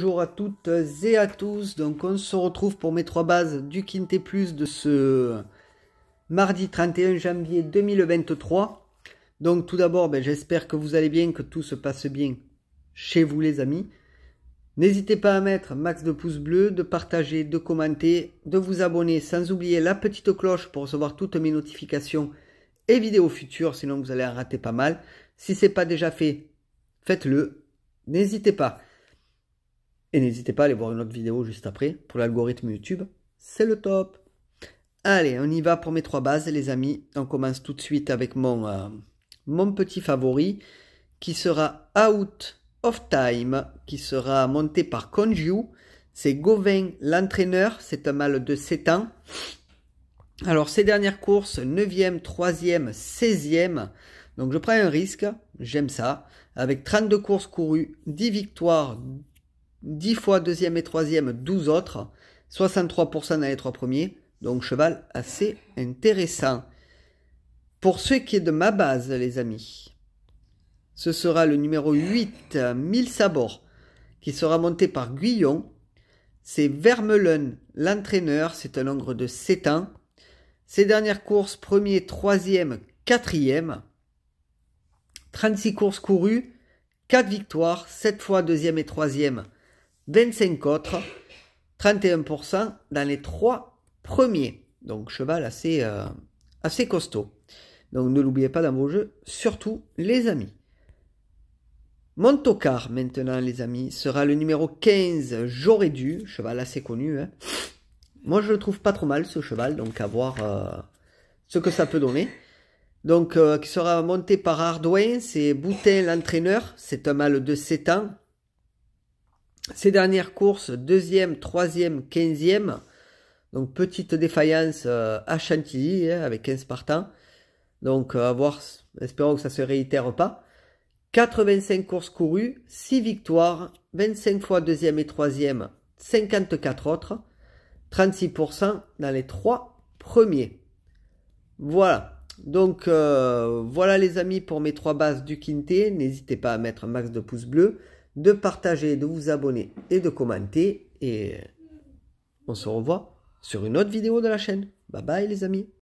bonjour à toutes et à tous. Donc on se retrouve pour mes trois bases du Quintet Plus de ce mardi 31 janvier 2023. Donc tout d'abord, ben, j'espère que vous allez bien, que tout se passe bien chez vous les amis. N'hésitez pas à mettre max de pouces bleus, de partager, de commenter, de vous abonner, sans oublier la petite cloche pour recevoir toutes mes notifications et vidéos futures, sinon vous allez en rater pas mal. Si n'est pas déjà fait, faites-le, n'hésitez pas n'hésitez pas à aller voir une autre vidéo juste après. Pour l'algorithme YouTube, c'est le top. Allez, on y va pour mes trois bases, les amis. On commence tout de suite avec mon, euh, mon petit favori qui sera Out of Time, qui sera monté par Konju. C'est Gauvin, l'entraîneur. C'est un mâle de 7 ans. Alors, ces dernières courses, 9e, 3e, 16e. Donc, je prends un risque. J'aime ça. Avec 32 courses courues, 10 victoires, 10 fois 2 deuxième et 3 troisième, 12 autres, 63% dans les trois premiers, donc cheval assez intéressant. Pour ce qui est de ma base, les amis, ce sera le numéro 8, 1000 sabords, qui sera monté par Guyon. C'est Vermelun, l'entraîneur, c'est un nombre de 7 ans. Ses dernières courses, premier, troisième, quatrième. 36 courses courues, 4 victoires, 7 fois 2 deuxième et 3ème, troisième, 25 autres, 31% dans les trois premiers. Donc cheval assez, euh, assez costaud. Donc ne l'oubliez pas dans vos jeux, surtout les amis. Montocar maintenant les amis sera le numéro 15, j'aurais dû, cheval assez connu. Hein. Moi je le trouve pas trop mal ce cheval, donc à voir euh, ce que ça peut donner. Donc euh, qui sera monté par Ardouin, c'est Boutin l'entraîneur, c'est un mâle de 7 ans, ces dernières courses, deuxième, troisième, quinzième, donc petite défaillance euh, à Chantilly hein, avec 15 partants. Donc euh, à voir, espérons que ça ne se réitère pas. 85 courses courues, 6 victoires, 25 fois deuxième et troisième, 54 autres, 36% dans les 3 premiers. Voilà. Donc euh, voilà les amis pour mes 3 bases du Quintet. N'hésitez pas à mettre un max de pouces bleus de partager, de vous abonner et de commenter. Et on se revoit sur une autre vidéo de la chaîne. Bye bye les amis.